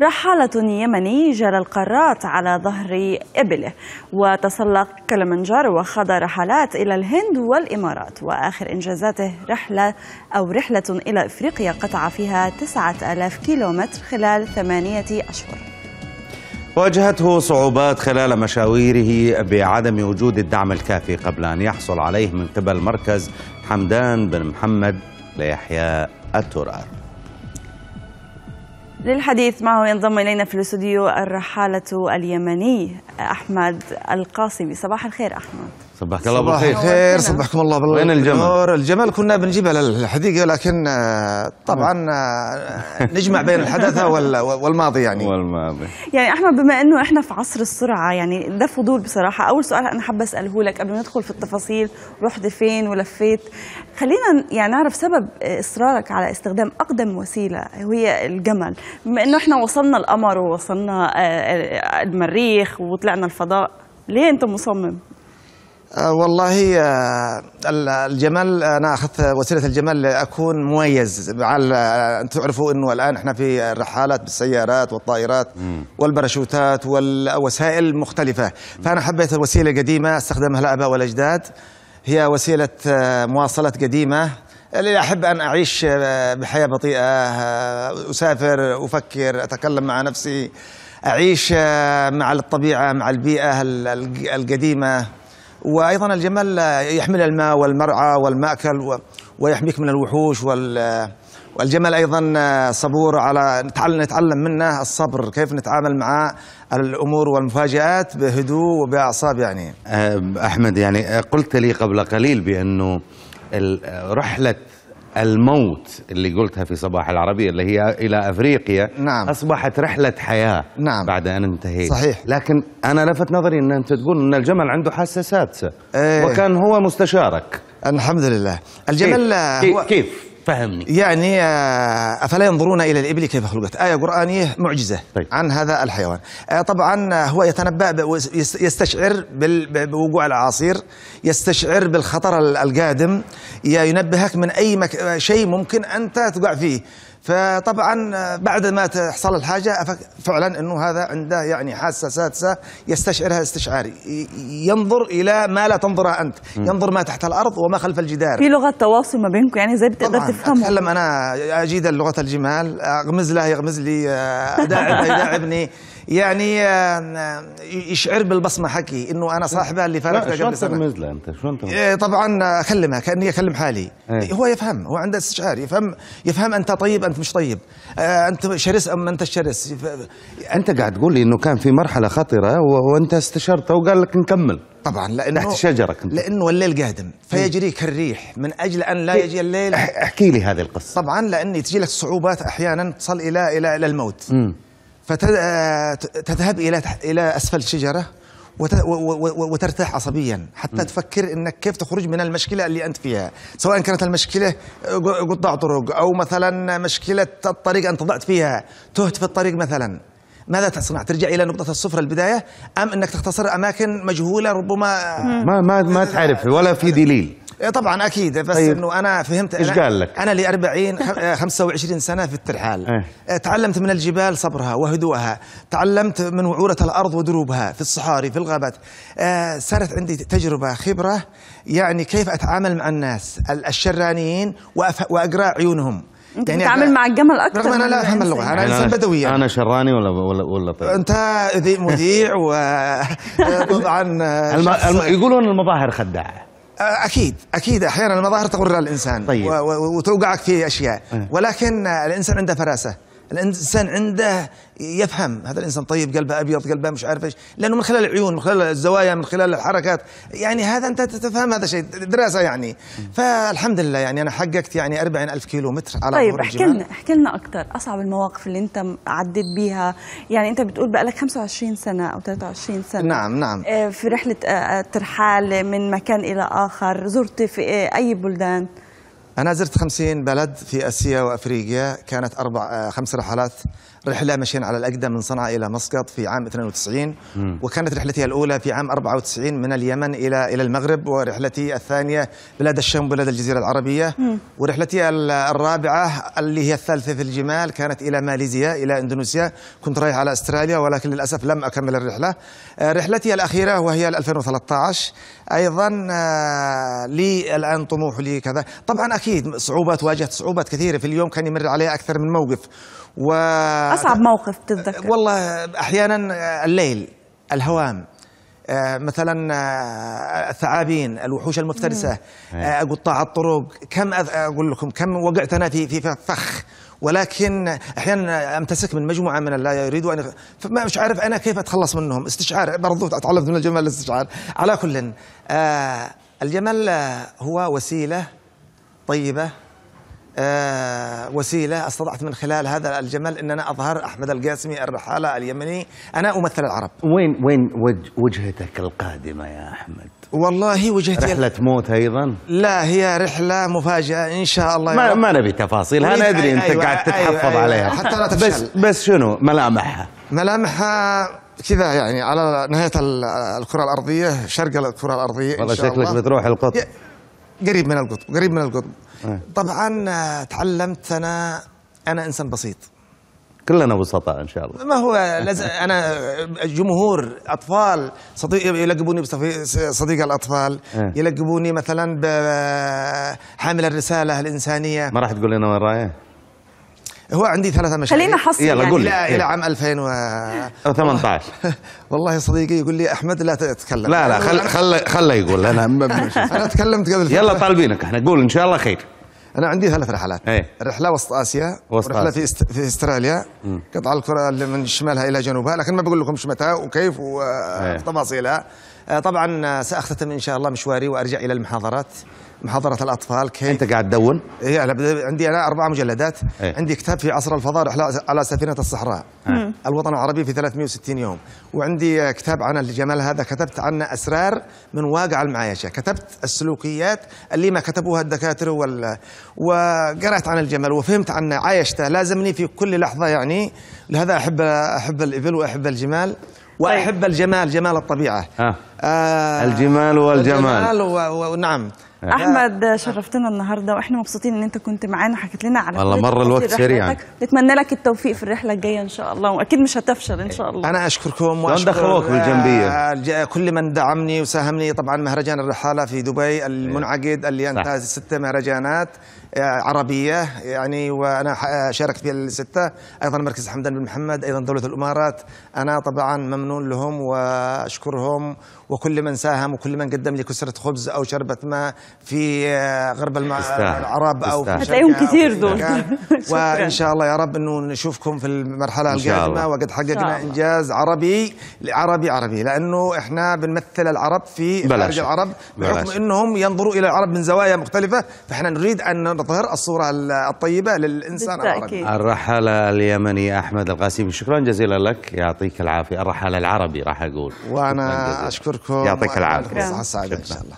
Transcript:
رحالة يمني جرى القارات على ظهر إبله وتسلق كلمنجار وخاض رحلات إلى الهند والإمارات وآخر إنجازاته رحلة أو رحلة إلى إفريقيا قطع فيها 9000 كيلومتر خلال ثمانية أشهر واجهته صعوبات خلال مشاويره بعدم وجود الدعم الكافي قبل أن يحصل عليه من قبل مركز حمدان بن محمد ليحيى التراث للحديث معه ينضم إلينا في الاستوديو الرحالة اليمني أحمد القاسمي صباح الخير أحمد صباحك الله بالخير خير صبحكم الله بالله وين الجمل؟ الجمل كنا بنجيب على الحديقه لكن آه، طبعا آه، نجمع بين الحدث والماضي يعني والماضي يعني احمد بما انه احنا في عصر السرعه يعني ده فضول بصراحه اول سؤال انا حابه اساله لك قبل ما ندخل في التفاصيل رحت فين ولفيت خلينا يعني نعرف سبب آه، اصرارك على استخدام اقدم وسيله وهي الجمل بما انه احنا وصلنا القمر ووصلنا المريخ وطلعنا الفضاء ليه انت مصمم آه، والله آه، الجمال انا اخذت وسيله الجمال لاكون مميز على آه، ان تعرفوا انه الان احنا في الرحالات بالسيارات والطائرات والباراشوتات والوسائل مختلفه فانا حبيت الوسيله القديمه استخدمها الاباء والاجداد هي وسيله مواصلات قديمه اللي أحب أن أعيش بحياة بطيئة أسافر أفكر أتكلم مع نفسي أعيش مع الطبيعة مع البيئة القديمة وايضا الجمل يحمل الماء والمرعى والماكل ويحميك من الوحوش وال والجمل ايضا صبور على نتعلم نتعلم منه الصبر كيف نتعامل مع الامور والمفاجات بهدوء وباعصاب يعني أه، احمد يعني قلت لي قبل قليل بانه رحله الموت اللي قلتها في صباح العربية اللي هي إلى أفريقيا نعم. أصبحت رحلة حياة نعم. بعد أن انتهيت صحيح لكن أنا لفت نظري أن أنت تقول أن الجمل عنده حاسة سادسة ايه. وكان هو مستشارك الحمد لله الجمل كيف, هو كيف؟, كيف؟ فهمني يعني آه، افلا ينظرون الى الابل كيف خلقت ايه قرانيه معجزه طيب. عن هذا الحيوان آه، طبعا آه، هو يتنبا يستشعر بوقوع العاصير يستشعر بالخطر القادم ينبهك من اي مك... شيء ممكن انت تقع فيه فطبعا آه، بعد ما تحصل الحاجه فعلا انه هذا عنده يعني حاسه سادسه يستشعرها استشعاري ينظر الى ما لا تنظره انت ينظر ما تحت الارض وما خلف الجدار في لغه تواصل ما بينكم يعني ازاي بتقدر تفهمه اتكلم انا اجيد لغه الجمال اغمز له يغمز لي آه، اداعب يداعبني يعني آه، آه، يشعر بالبصمه حكي انه انا صاحبها اللي فارقتها قبل سنه شو انت شو انت إيه، طبعا اكلمها آه، كاني اكلم حالي ايه؟ هو يفهم هو عنده استشعار يفهم يفهم انت طيب انت مش طيب انت شرس ام انت شرس انت قاعد تقول لي انه كان في مرحله خطره وانت استشرته وقال لك نكمل طبعا لانه تحت شجرك كنت لانه الليل قادم فيجريك الريح من اجل ان لا إيه. يجي الليل احكي لي هذه القصه طبعا لاني تجي لك صعوبات احيانا تصل الى الى الى الموت م. فتذهب آه، الى الى اسفل الشجره وترتاح عصبيا حتى م. تفكر انك كيف تخرج من المشكله اللي انت فيها سواء كانت المشكله قطاع طرق او مثلا مشكله الطريق انت ضعت فيها تهت في الطريق مثلا ماذا تصنع؟ ترجع الى نقطه الصفر البدايه ام انك تختصر اماكن مجهوله ربما ما ما ما تعرف ولا في دليل إيه، طبعا اكيد بس طيب. انه انا فهمت ايش قال لك؟ انا لي 40 25 آه، سنه في الترحال ايه؟ آه، تعلمت من الجبال صبرها وهدوءها، تعلمت من وعوره الارض ودروبها في الصحاري في الغابات. آه صارت عندي تجربه خبره يعني كيف اتعامل مع الناس الشرانيين واقرا عيونهم انت يعني تتعامل مع الجمل اكثر رغم انا لا افهم اللغه انا يعني انسان بدوي يعني. انا شراني ولا ولا ولا طيب انت مذيع وطبعا آه، الم... يقولون المظاهر خداعه اكيد اكيد احيانا المظاهر تغر الانسان طيب. وتوقعك في اشياء إيه. ولكن الانسان عنده فراسه الانسان عنده يفهم هذا الانسان طيب قلبه ابيض قلبه مش عارف ايش لانه من خلال العيون من خلال الزوايا من خلال الحركات يعني هذا انت تفهم هذا شيء دراسه يعني فالحمد لله يعني انا حققت يعني 40 الف كيلو متر على طيب احكي لنا احكي لنا اكثر اصعب المواقف اللي انت عديت بيها يعني انت بتقول بقى لك 25 سنه او 23 سنه نعم نعم آه، في رحله آه، آه، ترحال من مكان الى اخر زرت في اي بلدان أنا زرت خمسين بلد في آسيا وأفريقيا كانت أربع آه، خمس رحلات رحلة مشينا على الأقدم من صنعاء إلى مسقط في عام 92 وكانت رحلتي الأولى في عام 94 من اليمن إلى إلى المغرب ورحلتي الثانية بلاد الشام بلاد الجزيرة العربية ورحلتي الرابعة اللي هي الثالثة في الجمال كانت إلى ماليزيا إلى إندونيسيا كنت رايح على أستراليا ولكن للأسف لم أكمل الرحلة آه، رحلتي الأخيرة وهي 2013 أيضا آه، لي الآن طموح لي كذا طبعا اكيد صعوبات واجهت صعوبات كثيره في اليوم كان يمر عليها اكثر من موقف و اصعب موقف تتذكر أه، والله احيانا الليل الهوام أه، مثلا أه، الثعابين الوحوش المفترسه قطاع الطرق كم اقول لكم كم وقعت انا في في فخ ولكن احيانا امتسك من مجموعه من لا يريدوا ان فما مش عارف انا كيف اتخلص منهم استشعار برضو تعلمت من الجمال الاستشعار على كل آه الجمل هو وسيله طيبة آه وسيلة استطعت من خلال هذا الجمل أن أنا أظهر أحمد القاسمي الرحالة اليمني أنا أمثل العرب وين وين وجهتك القادمة يا أحمد والله وجهتي رحلة موت أيضا لا هي رحلة مفاجأة إن شاء الله ما, ما نبي تفاصيل أنا أيوة، أدري أيوة أنت أيوة قاعد تتحفظ أيوة أيوة عليها حتى لا بس, بس شنو ملامحها ملامحها كذا يعني على نهاية الكرة الأرضية شرق الكرة الأرضية والله شكلك بتروح القطب قريب من القطب قريب من القطب أيه. طبعا آه، تعلمت انا انا انسان بسيط كلنا بسطاء ان شاء الله ما هو لز... انا جمهور اطفال صديق يلقبوني بصديق الاطفال أيه. يلقبوني مثلا بحامل الرساله الانسانيه ما راح تقول لنا وين رايح؟ هو عندي ثلاثة مشاريع خلينا حصل يلا يعني. قول إلى, إلى عام 2018 والله صديقي يقول لي أحمد لا تتكلم لا لا خل خل خل يقول أنا أنا تكلمت قبل يلا طالبينك احنا قول إن شاء الله خير أنا عندي ثلاث رحلات إيه. رحلة وسط آسيا وسط رحلة في, است... في استراليا قطع الكرة من شمالها إلى جنوبها لكن ما بقول لكم متى وكيف إيه. وتفاصيلها آه، طبعا آه، ساختتم ان شاء الله مشواري وارجع الى المحاضرات محاضرة الأطفال كيف أنت قاعد تدون؟ إيه عندي أنا أربع مجلدات إيه؟ عندي كتاب في عصر الفضاء رحلة على سفينة الصحراء إيه؟ الوطن العربي في 360 يوم وعندي آه، كتاب عن الجمال هذا كتبت عن أسرار من واقع المعايشة كتبت السلوكيات اللي ما كتبوها الدكاترة وال... وقرأت عن الجمال وفهمت عن عايشته لازمني في كل لحظة يعني لهذا أحب أحب الإبل وأحب الجمال طيب. وأحب الجمال جمال الطبيعة آه. آه، الجمال والجمال الجمال ونعم احمد شرفتنا النهارده واحنا مبسوطين ان انت كنت معانا حكيت لنا على والله مر الوقت سريع نتمنى لك التوفيق في الرحله الجايه ان شاء الله واكيد مش هتفشل ان شاء الله انا اشكركم واشكر كل من دعمني وساهمني طبعا مهرجان الرحاله في دبي المنعقد اللي انتهز ست مهرجانات آه، عربيه يعني وانا آه، شاركت في السته ايضا مركز حمدان بن محمد ايضا دوله الامارات انا طبعا ممنون لهم واشكرهم وكل من ساهم وكل من قدم لي كسره خبز او شربه ماء في آه، غرب العرب او في هتلاقيهم كثير دول وان شاء الله يا رب انه نشوفكم في المرحله القادمه وقد حققنا انجاز عربي عربي عربي لانه احنا بنمثل العرب في خارج العرب بحكم انهم ينظروا الى العرب من زوايا مختلفه فاحنا نريد ان نظهر الصوره الطيبه للانسان العربي الرحاله اليمني احمد القاسم شكرا جزيلا لك يعطيك العافيه الرحاله العربي راح اقول وانا اشكركم يعطيك العافيه السعاده ان شاء الله